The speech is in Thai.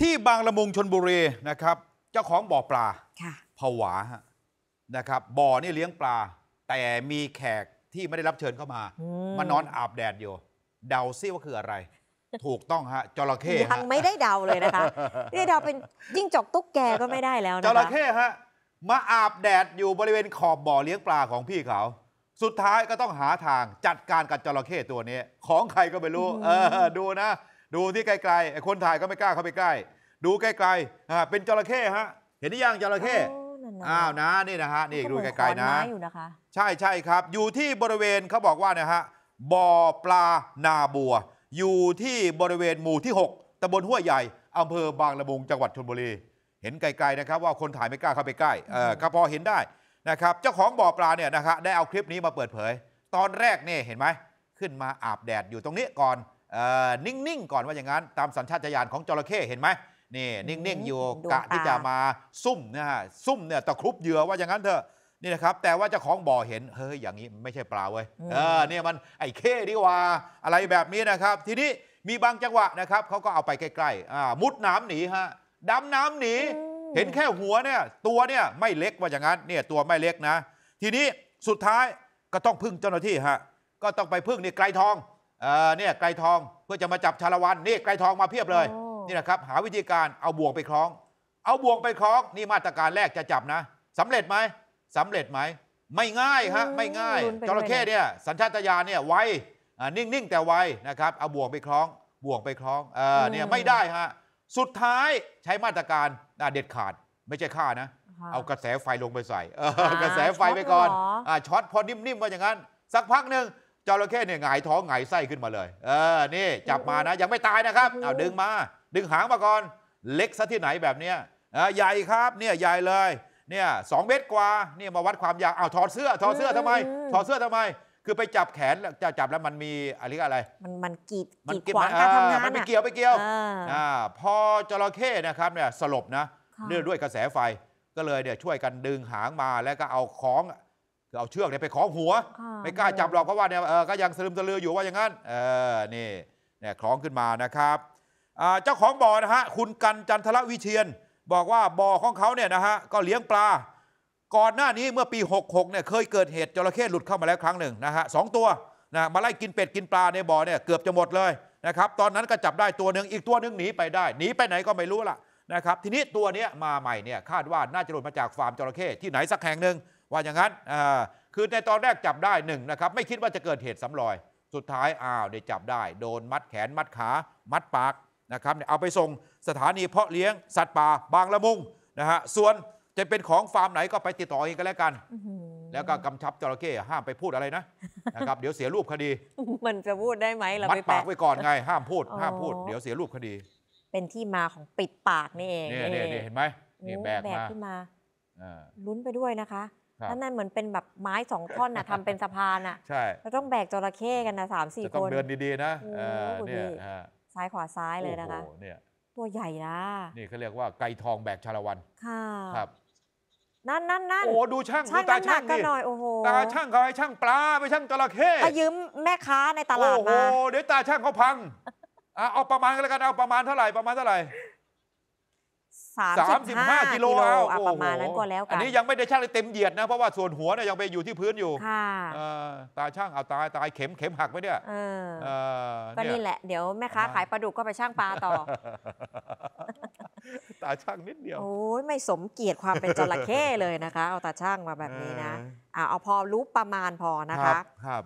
ที่บางละมุงชนบุรีนะครับ เจ้าของบ่อปลาผวาฮะนะครับ บ่อนี่เลี้ยงปลา แต่มีแขกที่ไม่ได้รับเชิญเข้ามามานอนอาบแดดอยู่ เดาซิว่าคืออะไร ถูกต้องฮะจระเข้ยังไม่ได้เดาเลยนะคะนี่เดาเป็นยิ่งจกตุ๊กแกก็ไม่ได้แล้วนะคะจระเข้ฮะมาอาบแดดอยู่บริเวณขอบบ่อเลี้ยงปลาของพี่เขา สุดท้ายก็ต้องหาทางจัดการกับจระเข้ตัวนี้ ของใครก็ไม่รู้ เออดูนะดูที่ไกลๆไอ้คนถ่ายก็ไม่กล้าเข้าไปใกล้ ดูไกลๆอ่าเป็นจระเข้ฮะ เห็นหรือยังจระเข้ อ้าวนะนี่นะฮะ นี่ดูไกลๆนะใช่ใช่ครับ อยู่ที่บริเวณเขาบอกว่านะฮะ บ่อปลานาบัว อยู่ที่บริเวณหมู่ที่ 6ตำบลห้วยใหญ่อำเภอบางละมุง จังหวัดชนบุรี เห็นไกลๆนะครับว่าคนถ่ายไม่กล้าเข้าไปใกล้เออก็พอเห็นได้นะครับ เจ้าของบ่อปลาเนี่ยนะับได้เอาคลิปนี้มาเปิดเผย ตอนแรกเนี่ยเห็นไหม ขึ้นมาอาบแดดอยู่ตรงนี้ก่อนนิ่ง ๆ ก่อนว่าอย่างนั้น ตามสัญชาตญาณของจระเข้เห็นไหมนี่นิ่ง ๆ อยู่กะที่จะมาซุ่มนะฮะ ซุ่มเนี่ยตะครุบเหยื่อว่าอย่างนั้นเถอะ นี่นะครับ แต่ว่าเจ้าของบ่อเห็น เฮ้ย อย่างนี้ไม่ใช่ปลาเว้ย เออเนี่ยมันไอ้เข้ดีว่าอะไรแบบนี้นะครับ ทีนี้มีบางจังหวะนะครับ เขาก็เอาไปใกล้ๆมุดน้ำหนีฮะ ดำน้ำหนี เห็นแค่หัวเนี่ย ตัวเนี่ยไม่เล็กว่าอย่างนั้น เนี่ยตัวไม่เล็กนะ ทีนี้สุดท้ายก็ต้องพึ่งเจ้าหน้าที่ฮะ ก็ต้องไปพึ่งนี่ไกลทองเนี่ยไกรทองเพื่อจะมาจับชาละวันนี่ไกรทองมาเพียบเลยนี่นะครับหาวิธีการเอาบ่วงไปคล้อง เอาบ่วงไปคล้องนี่มาตรการแรกจะจับนะ สำเร็จไหมสำเร็จไหมไม่ง่ายฮะไม่ง่ายจระเข้เนี่ยสัญชาตญาณเนี่ยไวนิ่งๆแต่ไวนะครับเอาบ่วงไปคล้องบ่วงไปคล้องเนี่ยไม่ได้ฮะสุดท้ายใช้มาตรการเด็ดขาดไม่ใช่ฆ่านะเอากระแสไฟลงไปใส่กระแสไฟไปก่อนช็อตพอนิ่มๆว่าอย่างนั้น สักพักหนึ่งจระเข้เนี่ยหงายท้องหงายไส้ขึ้นมาเลย เออ นี่จับมานะยังไม่ตายนะครับเอาดึงมาดึงหางมาก่อน เล็กซะที่ไหนแบบเนี้ยใหญ่ครับเนี่ย ใหญ่เลยเนี่ยสองเมตรกว่าเนี่ยมาวัดความยาวเอาถอดเสื้อถอดเสื้อทำไมถอดเสื้อทำไม คือไปจับแขนจะจับแล้วมันมีอะไรอะไร มันมันกีดมันกีดขวางการทำงานมันไปเกี่ยวไปเกี่ยวอ่าพอจระเข้นะครับเนี่ยสลบนะ เนื่องด้วยกระแสไฟก็เลยเนี่ยช่วยกันดึงหางมาแล้วก็เอาของเอาเชือกเนี่ยไปคล้องหัว ไม่กล้าจับหรอกเพราะว่าเนี่ยก็ยังสลืมสลืออยู่ว่าอย่างนั้นเออนี่เนี่ยคล้องขึ้นมานะครับเจ้าของบ่อนะฮะคุณกันจันทะวิเชียน บอกว่าบ่อของเขาเนี่ยนะฮะก็เลี้ยงปลา ก่อนหน้านี้เมื่อปี 66เนี่ยเคยเกิดเหตุ จระเข้หลุดเข้ามาแล้วครั้งหนึ่งนะฮะสตัวนะมาไล่กินเป็ด กินปลาในบ่อเนี่ยเกือบจะหมดเลยนะครับตอนนั้นก็จับได้ตัวหนึ่งอีกตัวหนึ่งหนีไปได้หนีไปไหนก็ไม่รู้ล่ะนะครับทีนี้ตัวนี้มาใหม่เนี่ยคาดว่าน่าจะหลุดมาจากฟาร์มจระเข้ที่ไหนสักแห่งหนึ่งว่าอย่างนั้น คือในตอนแรกจับได้หนึ่งนะครับ ไม่คิดว่าจะเกิดเหตุสำรอย สุดท้ายอ้าวได้จับได้โดนมัดแขนมัดขามัดปากนะครับเอาไปส่งสถานีเพาะเลี้ยงสัตว์ป่า บางละมุงนะฮะ ส่วนจะเป็นของฟาร์มไหนก็ไปติดต่อเองกันแล้วกันแล้วก็กำชับจระเข้ห้ามไปพูดอะไรนะนะครับเดี๋ยวเสียรูปคดี มันจะพูดได้ไหมเรามัดปากไว้ก่อนไง ห้ามพูดห้ามพูด เดี๋ยวเสียรูปคดี เป็นที่มาของปิดปากนี่เองเนี่ยเห็นไหมนี่แบกมาลุ้นไปด้วยนะคะแล้วนั่นเหมือนเป็นแบบไม้สองท่อนนะทำเป็นสะพานอ่ะใช่เราต้องแบกจระเข้กันนะสามสี่คนเดินดีๆนะโอ้โหดีซ้ายขวาซ้ายเลยนะคะโอ้โหเนี่ย ตัวใหญ่นะ นี่เขาเรียกว่าไก่ทองแบกชาละวันค่ะครับนั่นนั่นนั่นโอ้ดูช่างดูตาช่างกันหน่อยโอ้โหตาช่างเขาให้ช่างปลาไปช่างจระเข้ไปยืมแม่ค้าในตลาดมาโอ้โหเดี๋ยวตาช่างเขาพังอ่ะเอาประมาณกันแล้วกันเอาประมาณเท่าไหร่ประมาณเท่าไหร่35กิโลเอาประมาณนั้นก็แล้วกันอันนี้ยังไม่ได้ช่างเลยเต็มเหยียดนะ เพราะว่าส่วนหัวเนี่ยยังไปอยู่ที่พื้นอยู่ ตาช่าง เอาตายตายเข็มเข็มหักไหมเนี่ยก็นี่แหละ เดี๋ยวแม่ค้าขายปลาดุกก็ไปช่างปลาต่อ ตาช่างนิดเดียวโอ้ยไม่สมเกียรติความเป็นจระเข้เลยนะคะ เอาตาช่างมาแบบนี้นะเอาพอรู้ประมาณพอนะคะ ครับ